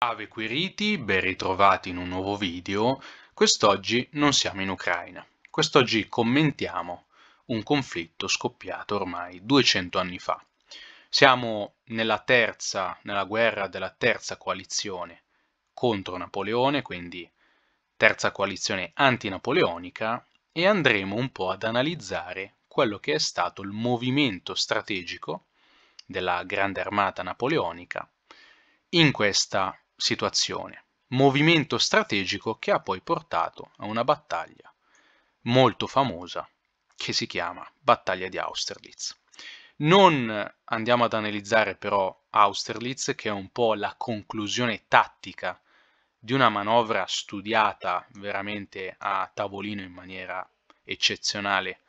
Ave Quiriti, ben ritrovati in un nuovo video. Quest'oggi non siamo in Ucraina. Quest'oggi commentiamo un conflitto scoppiato ormai 200 anni fa. Siamo nella terza, nella guerra della terza coalizione contro Napoleone, quindi terza coalizione antinapoleonica, e andremo un po' ad analizzare quello che è stato il movimento strategico della grande armata napoleonica in questa situazione, movimento strategico che ha poi portato a una battaglia molto famosa che si chiama Battaglia di Austerlitz. Non andiamo ad analizzare però Austerlitz, che è un po' la conclusione tattica di una manovra studiata veramente a tavolino in maniera eccezionale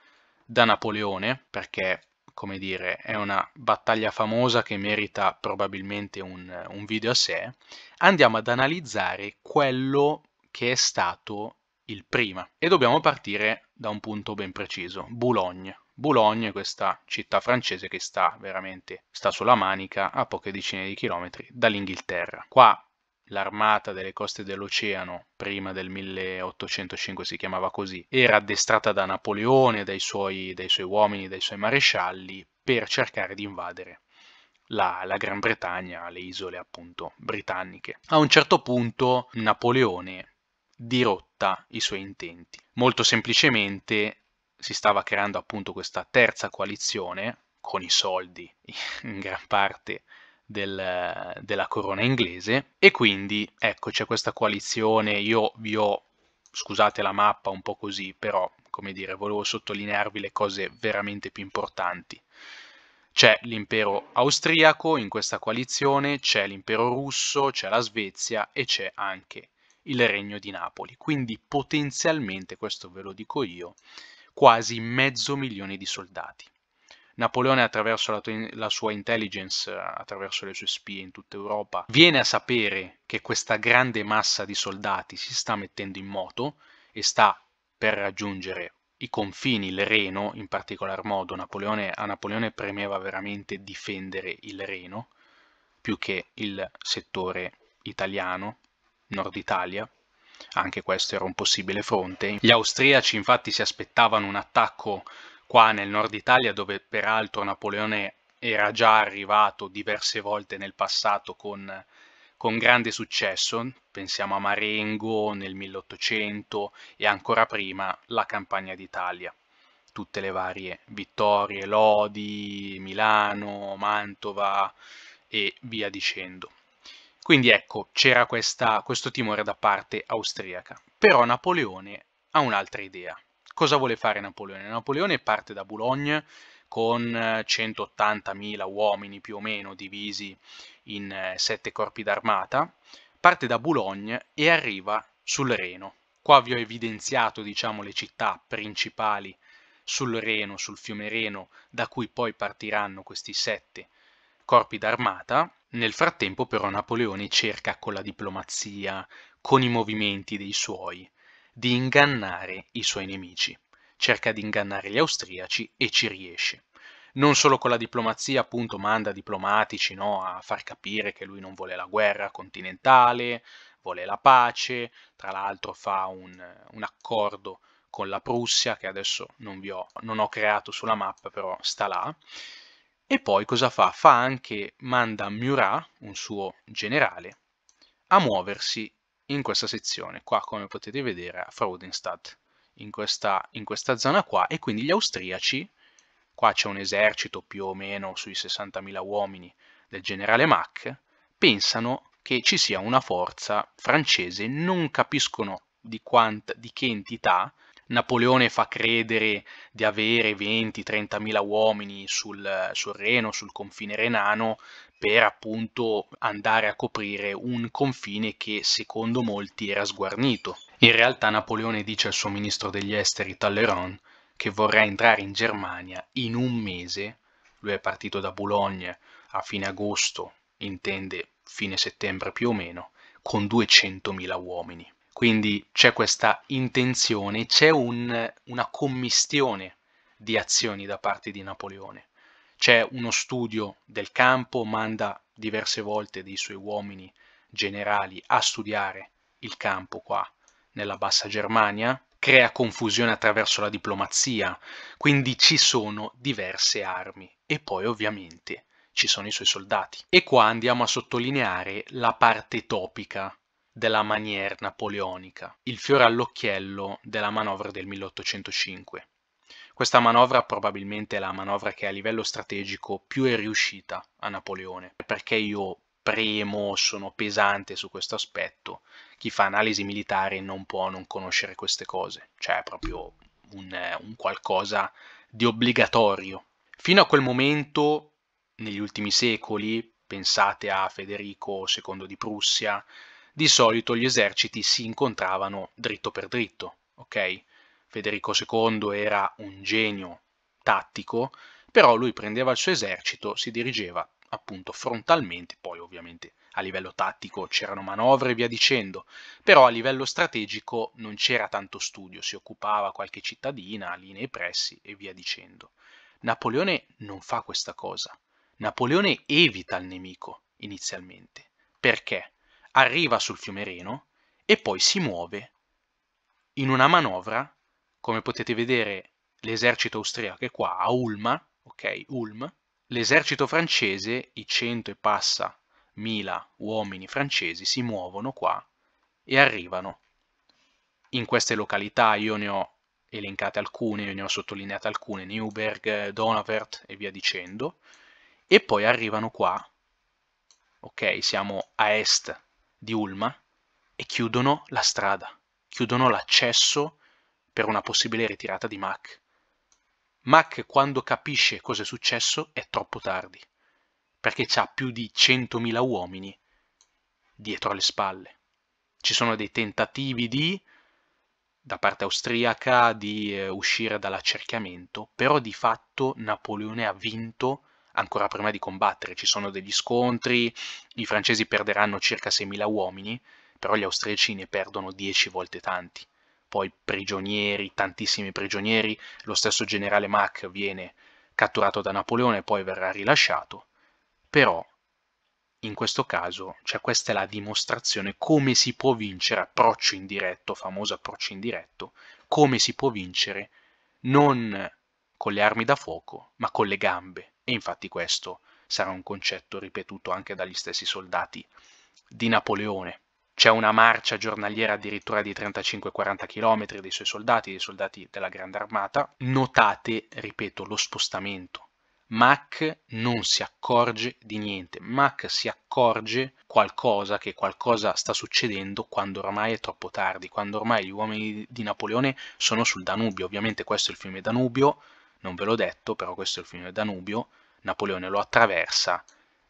da Napoleone, perché come dire, è una battaglia famosa che merita probabilmente un, un video a sé, andiamo ad analizzare quello che è stato il prima. E dobbiamo partire da un punto ben preciso, Boulogne. Boulogne, questa città francese che sta veramente, sta sulla manica a poche decine di chilometri dall'Inghilterra. Qua l'armata delle coste dell'oceano, prima del 1805 si chiamava così, era addestrata da Napoleone, dai suoi, dai suoi uomini, dai suoi marescialli, per cercare di invadere la, la, Gran Bretagna, le isole appunto britanniche. A un certo punto Napoleone dirotta i suoi intenti. Molto semplicemente si stava creando appunto questa terza coalizione, con i soldi in gran parte del, della corona inglese e quindi ecco c'è questa coalizione, io vi ho, scusate la mappa un po' così, però come dire, volevo sottolinearvi le cose veramente più importanti. C'è l'impero austriaco in questa coalizione, c'è l'impero russo, c'è la Svezia e c'è anche il regno di Napoli. Quindi potenzialmente, questo ve lo dico io, quasi mezzo milione di soldati. Napoleone attraverso la, la sua intelligence, attraverso le sue spie in tutta Europa, viene a sapere che questa grande massa di soldati si sta mettendo in moto e sta per raggiungere i confini, il Reno in particolar modo, Napoleone, a Napoleone premeva veramente difendere il Reno più che il settore italiano, nord Italia, anche questo era un possibile fronte. Gli austriaci infatti si aspettavano un attacco qua nel nord Italia dove peraltro Napoleone era già arrivato diverse volte nel passato con, con grande successo, pensiamo a Marengo nel 1800 e ancora prima la campagna d'Italia, tutte le varie vittorie, Lodi, Milano, Mantova e via dicendo. Quindi ecco, c'era questo timore da parte austriaca. Però Napoleone ha un'altra idea cosa vuole fare Napoleone? Napoleone parte da Boulogne con 180.000 eh, uomini più o meno divisi in eh, sette corpi d'armata, parte da Boulogne e arriva sul Reno. Qua vi ho evidenziato diciamo, le città principali sul Reno, sul fiume Reno, da cui poi partiranno questi sette corpi d'armata. Nel frattempo però Napoleone cerca con la diplomazia, con i movimenti dei suoi, di ingannare i suoi nemici. Cerca di ingannare gli austriaci e ci riesce. Non solo con la diplomazia, appunto, manda diplomatici no, a far capire che lui non vuole la guerra continentale, vuole la pace, tra l'altro fa un, un accordo con la Prussia, che adesso non, ho, non ho creato sulla mappa, però sta là. E poi cosa fa? Fa anche, manda Murat, un suo generale, a muoversi in questa sezione qua come potete vedere a Fraudenstadt in questa, in questa zona qua e quindi gli austriaci qua c'è un esercito più o meno sui 60.000 uomini del generale Mack pensano che ci sia una forza francese non capiscono di, quanta, di che entità Napoleone fa credere di avere 20-30 mila uomini sul, sul, Reno, sul confine renano, per appunto andare a coprire un confine che secondo molti era sguarnito. In realtà Napoleone dice al suo ministro degli esteri Talleyrand che vorrà entrare in Germania in un mese, lui è partito da Boulogne a fine agosto, intende fine settembre più o meno, con 200.000 uomini. Quindi c'è questa intenzione, c'è un, una commistione di azioni da parte di Napoleone. C'è uno studio del campo, manda diverse volte dei suoi uomini generali a studiare il campo qua nella Bassa Germania, crea confusione attraverso la diplomazia, quindi ci sono diverse armi e poi ovviamente ci sono i suoi soldati. E qua andiamo a sottolineare la parte topica della maniera napoleonica, il fiore all'occhiello della manovra del 1805. Questa manovra probabilmente è la manovra che a livello strategico più è riuscita a Napoleone, perché io premo, sono pesante su questo aspetto. Chi fa analisi militare non può non conoscere queste cose, cioè è proprio un, un qualcosa di obbligatorio. Fino a quel momento, negli ultimi secoli, pensate a Federico II di Prussia, di solito gli eserciti si incontravano dritto per dritto, ok? Federico II era un genio tattico, però lui prendeva il suo esercito, si dirigeva appunto frontalmente, poi ovviamente a livello tattico c'erano manovre e via dicendo, però a livello strategico non c'era tanto studio, si occupava qualche cittadina lì nei pressi e via dicendo. Napoleone non fa questa cosa. Napoleone evita il nemico inizialmente, perché arriva sul fiume Reno e poi si muove in una manovra come potete vedere l'esercito austriaco è qua a Ulma, ok, Ulm, l'esercito francese, i cento e passa mila uomini francesi si muovono qua e arrivano. In queste località io ne ho elencate alcune, io ne ho sottolineate alcune, Newberg, Donavert e via dicendo, e poi arrivano qua, ok, siamo a est di Ulma, e chiudono la strada, chiudono l'accesso per una possibile ritirata di Mac. Mac quando capisce cosa è successo è troppo tardi, perché ha più di 100.000 uomini dietro le spalle. Ci sono dei tentativi di, da parte austriaca, di eh, uscire dall'accerchiamento, però di fatto Napoleone ha vinto ancora prima di combattere. Ci sono degli scontri, i francesi perderanno circa 6.000 uomini, però gli austriaci ne perdono 10 volte tanti poi prigionieri, tantissimi prigionieri, lo stesso generale Mack viene catturato da Napoleone e poi verrà rilasciato, però in questo caso, cioè questa è la dimostrazione come si può vincere, approccio indiretto, famoso approccio indiretto, come si può vincere non con le armi da fuoco, ma con le gambe. E infatti questo sarà un concetto ripetuto anche dagli stessi soldati di Napoleone c'è una marcia giornaliera addirittura di 35-40 km dei suoi soldati, dei soldati della Grande Armata. Notate, ripeto, lo spostamento. Mac non si accorge di niente, Mac si accorge qualcosa che qualcosa sta succedendo quando ormai è troppo tardi, quando ormai gli uomini di Napoleone sono sul Danubio, ovviamente questo è il fiume Danubio, non ve l'ho detto, però questo è il fiume Danubio, Napoleone lo attraversa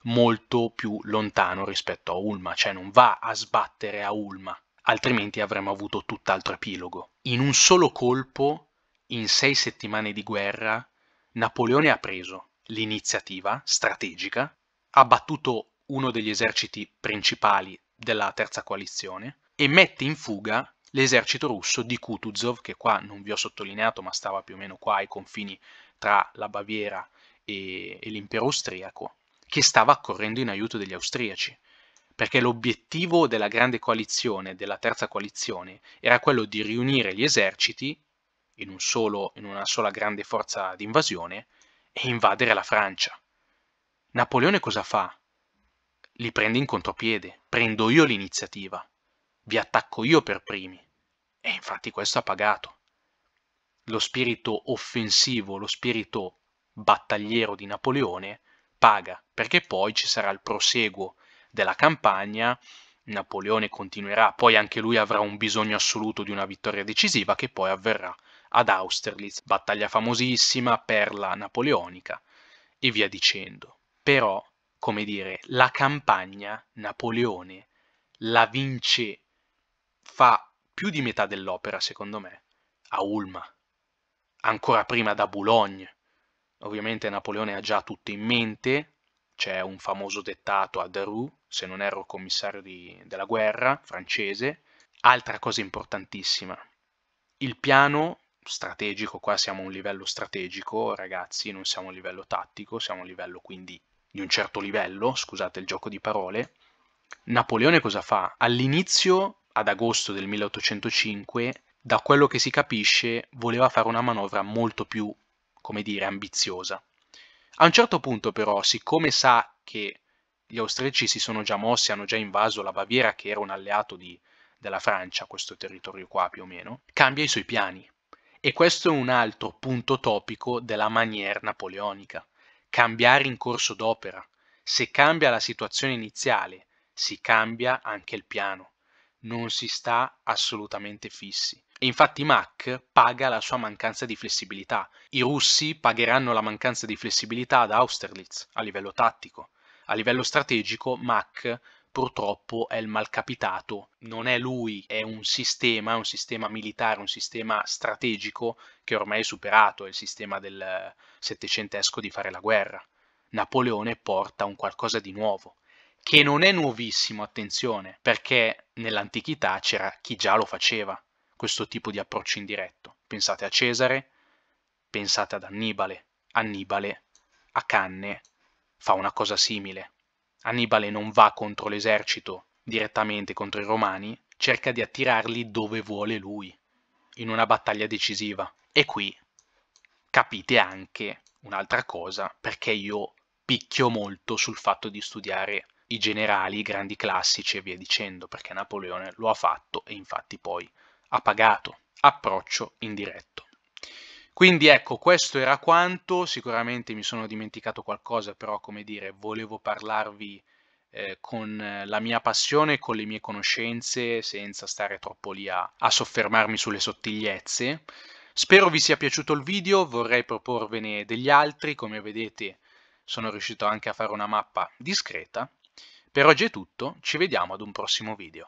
molto più lontano rispetto a Ulma, cioè non va a sbattere a Ulma, altrimenti avremmo avuto tutt'altro epilogo. In un solo colpo, in sei settimane di guerra, Napoleone ha preso l'iniziativa strategica, ha battuto uno degli eserciti principali della terza coalizione e mette in fuga l'esercito russo di Kutuzov, che qua non vi ho sottolineato ma stava più o meno qua ai confini tra la Baviera e, e l'impero austriaco, che stava correndo in aiuto degli austriaci, perché l'obiettivo della grande coalizione, della terza coalizione, era quello di riunire gli eserciti in, un solo, in una sola grande forza d'invasione e invadere la Francia. Napoleone cosa fa? Li prende in contropiede, prendo io l'iniziativa, vi attacco io per primi. E infatti questo ha pagato. Lo spirito offensivo, lo spirito battagliero di Napoleone paga, perché poi ci sarà il proseguo della campagna, Napoleone continuerà, poi anche lui avrà un bisogno assoluto di una vittoria decisiva che poi avverrà ad Austerlitz, battaglia famosissima, per la napoleonica e via dicendo. Però, come dire, la campagna Napoleone la vince, fa più di metà dell'opera secondo me, a Ulma, ancora prima da Boulogne, Ovviamente Napoleone ha già tutto in mente, c'è un famoso dettato a Daru, se non ero commissario di, della guerra francese. Altra cosa importantissima, il piano strategico, qua siamo a un livello strategico, ragazzi, non siamo a un livello tattico, siamo a un livello quindi di un certo livello, scusate il gioco di parole. Napoleone cosa fa? All'inizio, ad agosto del 1805, da quello che si capisce, voleva fare una manovra molto più come dire, ambiziosa. A un certo punto però, siccome sa che gli austriaci si sono già mossi, hanno già invaso la Baviera, che era un alleato di, della Francia, questo territorio qua più o meno, cambia i suoi piani. E questo è un altro punto topico della maniera napoleonica. Cambiare in corso d'opera. Se cambia la situazione iniziale, si cambia anche il piano. Non si sta assolutamente fissi. E Infatti Mac paga la sua mancanza di flessibilità. I russi pagheranno la mancanza di flessibilità ad Austerlitz a livello tattico. A livello strategico Mac purtroppo è il malcapitato, non è lui, è un sistema, un sistema militare, un sistema strategico che ormai è superato, è il sistema del settecentesco di fare la guerra. Napoleone porta un qualcosa di nuovo, che non è nuovissimo, attenzione, perché nell'antichità c'era chi già lo faceva questo tipo di approccio indiretto. Pensate a Cesare, pensate ad Annibale. Annibale a Canne fa una cosa simile. Annibale non va contro l'esercito direttamente contro i romani, cerca di attirarli dove vuole lui, in una battaglia decisiva. E qui capite anche un'altra cosa, perché io picchio molto sul fatto di studiare i generali, i grandi classici e via dicendo, perché Napoleone lo ha fatto e infatti poi appagato, approccio indiretto. Quindi ecco, questo era quanto, sicuramente mi sono dimenticato qualcosa, però come dire, volevo parlarvi eh, con la mia passione, con le mie conoscenze, senza stare troppo lì a, a soffermarmi sulle sottigliezze. Spero vi sia piaciuto il video, vorrei proporvene degli altri, come vedete sono riuscito anche a fare una mappa discreta. Per oggi è tutto, ci vediamo ad un prossimo video.